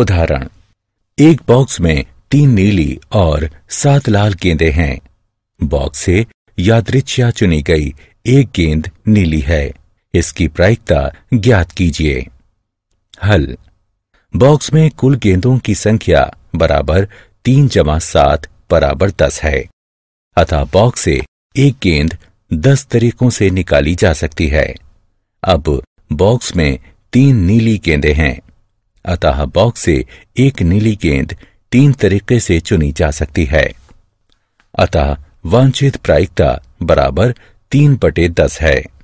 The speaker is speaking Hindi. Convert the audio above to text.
उदाहरण एक बॉक्स में तीन नीली और सात लाल गेंदे हैं बॉक्स से यादृच्छया चुनी गई एक गेंद नीली है इसकी प्रायिकता ज्ञात कीजिए हल बॉक्स में कुल गेंदों की संख्या बराबर तीन जमा सात बराबर दस है अतः बॉक्स से एक गेंद दस तरीकों से निकाली जा सकती है अब बॉक्स में तीन नीली गेंदे हैं अतः बॉक्स से एक नीली गेंद तीन तरीके से चुनी जा सकती है अतः वांछित प्रायिकता बराबर तीन बटे दस है